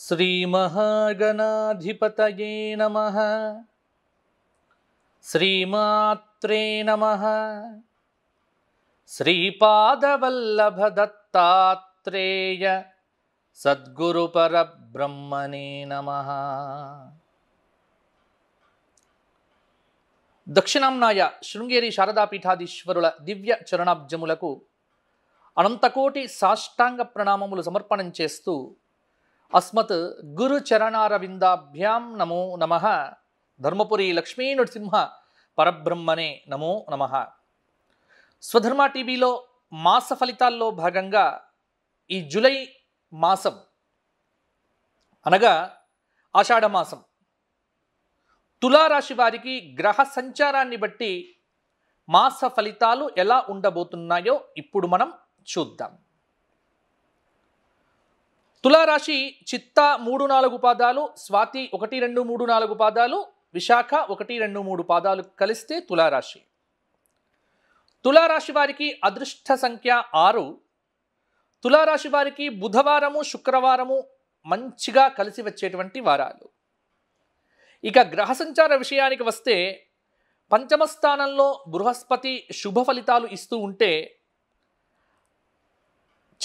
श्रीमहागणाधिपतये नमः श्रीमात्रे नमः श्रीपादवल्लभदत्तात्रेय सद्गुरुपरब्रह्मणे नमः దక్షిణాంనాయ శృంగేరి శారదాపీఠాధీశ్వరుల దివ్య చరణాబ్జములకు అనంతకోటి సాష్టాంగ ప్రణామములు సమర్పణం చేస్తూ అస్మత్ గురు చరణారవిందాభ్యాం నమో నమ ధర్మపురి లక్ష్మీ నృసింహ పరబ్రహ్మనే నమో నమ స్వధర్మ టీవీలో మాస ఫలితాల్లో భాగంగా ఈ జులై మాసం అనగా ఆషాఢమాసం తులారాశి వారికి గ్రహ సంచారాన్ని బట్టి మాస ఫలితాలు ఎలా ఉండబోతున్నాయో ఇప్పుడు మనం చూద్దాం తులారాశి చిత్త మూడు నాలుగు పాదాలు స్వాతి ఒకటి రెండు మూడు నాలుగు పాదాలు విశాఖ ఒకటి రెండు మూడు పాదాలు కలిస్తే తులారాశి తులారాశి వారికి అదృష్ట సంఖ్య ఆరు తులారాశి వారికి బుధవారము శుక్రవారము మంచిగా కలిసి వచ్చేటువంటి వారాలు ఇక గ్రహ సంచార విషయానికి వస్తే పంచమ స్థానంలో బృహస్పతి శుభ ఫలితాలు ఇస్తూ ఉంటే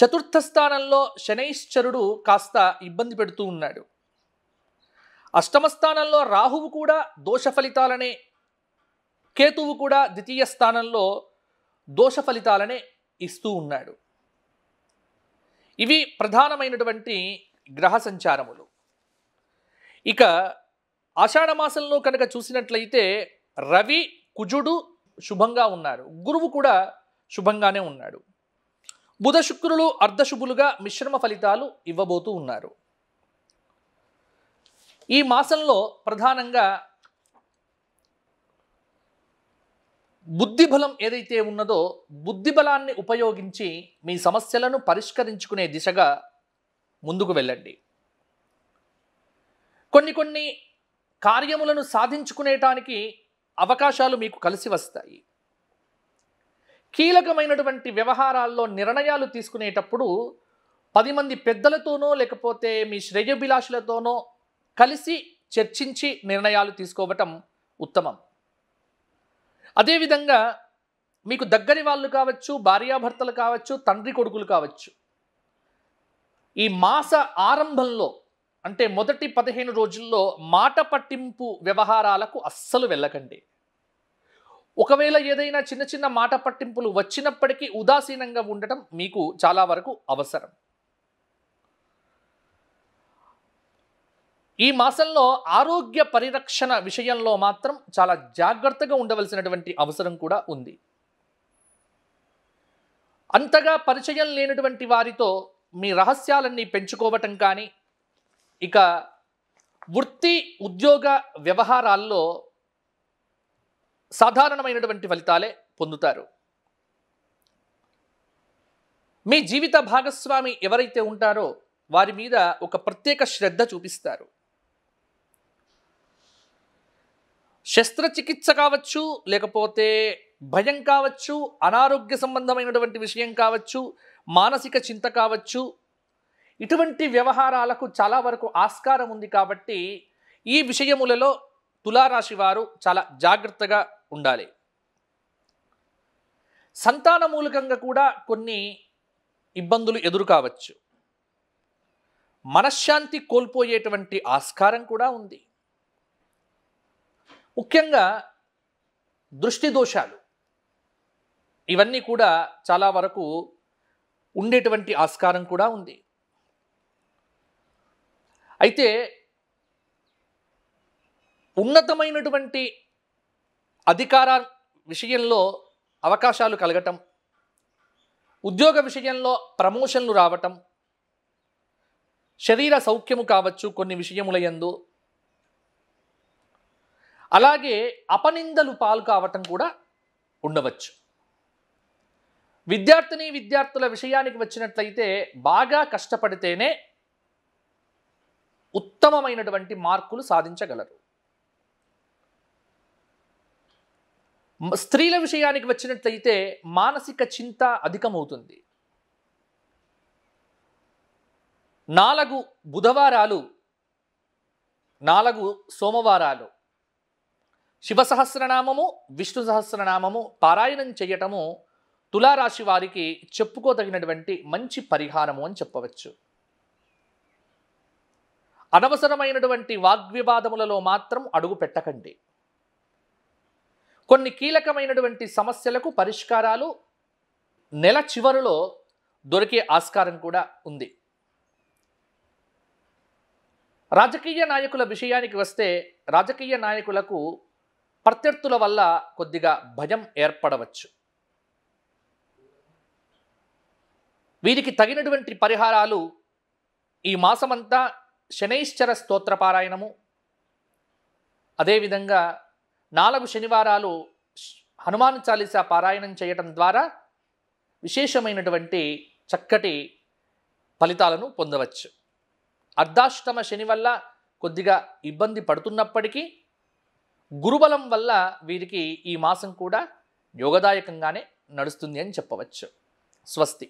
చతుర్థ స్థానంలో శనైశ్చరుడు కాస్త ఇబ్బంది పెడుతూ ఉన్నాడు అష్టమ స్థానంలో రాహువు కూడా దోష ఫలితాలనే కేతువు కూడా ద్వితీయ స్థానంలో దోష ఫలితాలనే ఇస్తూ ఉన్నాడు ఇవి ప్రధానమైనటువంటి గ్రహ సంచారములు ఇక ఆషాఢ మాసంలో కనుక చూసినట్లయితే రవి కుజుడు శుభంగా ఉన్నారు గురువు కూడా శుభంగానే ఉన్నాడు బుధ శుక్రులు అర్ధశుభులుగా మిశ్రమ ఫలితాలు ఇవ్వబోతూ ఉన్నారు ఈ మాసంలో ప్రధానంగా బుద్ధిబలం ఏదైతే ఉన్నదో బుద్ధిబలాన్ని ఉపయోగించి మీ సమస్యలను పరిష్కరించుకునే దిశగా ముందుకు వెళ్ళండి కొన్ని కొన్ని కార్యములను సాధించుకునేటానికి అవకాశాలు మీకు కలిసి వస్తాయి కీలకమైనటువంటి వ్యవహారాల్లో నిర్ణయాలు తీసుకునేటప్పుడు పది మంది పెద్దలతోనో లేకపోతే మీ శ్రేయభిలాషులతోనో కలిసి చర్చించి నిర్ణయాలు తీసుకోవటం ఉత్తమం అదేవిధంగా మీకు దగ్గరి వాళ్ళు కావచ్చు భార్యాభర్తలు కావచ్చు తండ్రి కొడుకులు కావచ్చు ఈ మాస ఆరంభంలో అంటే మొదటి పదిహేను రోజుల్లో మాట పట్టింపు వ్యవహారాలకు అస్సలు వెళ్ళకండి ఒకవేళ ఏదైనా చిన్న చిన్న మాట పట్టింపులు వచ్చినప్పటికీ ఉదాసీనంగా ఉండటం మీకు చాలా వరకు అవసరం ఈ మాసంలో ఆరోగ్య పరిరక్షణ విషయంలో మాత్రం చాలా జాగ్రత్తగా ఉండవలసినటువంటి అవసరం కూడా ఉంది అంతగా పరిచయం లేనటువంటి వారితో మీ రహస్యాలన్నీ పెంచుకోవటం కానీ ఇక వృత్తి ఉద్యోగ వ్యవహారాల్లో సాధారణమైనటువంటి ఫలితాలే పొందుతారు మీ జీవిత భాగస్వామి ఎవరైతే ఉంటారో వారి మీద ఒక ప్రత్యేక శ్రద్ధ చూపిస్తారు శస్త్రచికిత్స కావచ్చు లేకపోతే భయం కావచ్చు అనారోగ్య సంబంధమైనటువంటి విషయం కావచ్చు మానసిక చింత కావచ్చు ఇటువంటి వ్యవహారాలకు చాలా వరకు ఆస్కారం ఉంది కాబట్టి ఈ విషయములలో తులారాశి వారు చాలా జాగ్రత్తగా ఉండాలి సంతాన మూలకంగా కూడా కొన్ని ఇబ్బందులు ఎదురు కావచ్చు మనశ్శాంతి కోల్పోయేటువంటి ఆస్కారం కూడా ఉంది ముఖ్యంగా దృష్టి దోషాలు ఇవన్నీ కూడా చాలా వరకు ఉండేటువంటి ఆస్కారం కూడా ఉంది అయితే ఉన్నతమైనటువంటి అధికార విషయంలో అవకాశాలు కలగటం ఉద్యోగ విషయంలో ప్రమోషన్లు రావటం శరీర సౌఖ్యము కావచ్చు కొన్ని విషయములయందు అలాగే అపనిందలు పాలు కావటం కూడా ఉండవచ్చు విద్యార్థిని విద్యార్థుల విషయానికి వచ్చినట్లయితే బాగా కష్టపడితేనే ఉత్తమమైనటువంటి మార్కులు సాధించగలరు స్త్రీల విషయానికి వచ్చినట్లయితే మానసిక చింత అధికమవుతుంది నాలుగు బుధవారాలు నాలుగు సోమవారాలు శివ సహస్రనామము విష్ణు సహస్రనామము పారాయణం చేయటము తులారాశి వారికి చెప్పుకోదగినటువంటి మంచి పరిహారము అని చెప్పవచ్చు అనవసరమైనటువంటి వాగ్వివాదములలో మాత్రం అడుగు పెట్టకండి కొన్ని కీలకమైనటువంటి సమస్యలకు పరిష్కారాలు నెల చివరిలో దొరికే ఆస్కారం కూడా ఉంది రాజకీయ నాయకుల విషయానికి వస్తే రాజకీయ నాయకులకు ప్రత్యర్థుల వల్ల కొద్దిగా భయం ఏర్పడవచ్చు వీరికి తగినటువంటి పరిహారాలు ఈ మాసమంతా శనైశ్చర పారాయణము అదేవిధంగా నాలుగు శనివారాలు హనుమాన్ చాలీస పారాయణం చేయటం ద్వారా విశేషమైనటువంటి చక్కటి ఫలితాలను పొందవచ్చు అర్ధాష్టమ శని వల్ల కొద్దిగా ఇబ్బంది పడుతున్నప్పటికీ గురుబలం వల్ల వీరికి ఈ మాసం కూడా యోగదాయకంగానే నడుస్తుంది అని చెప్పవచ్చు స్వస్తి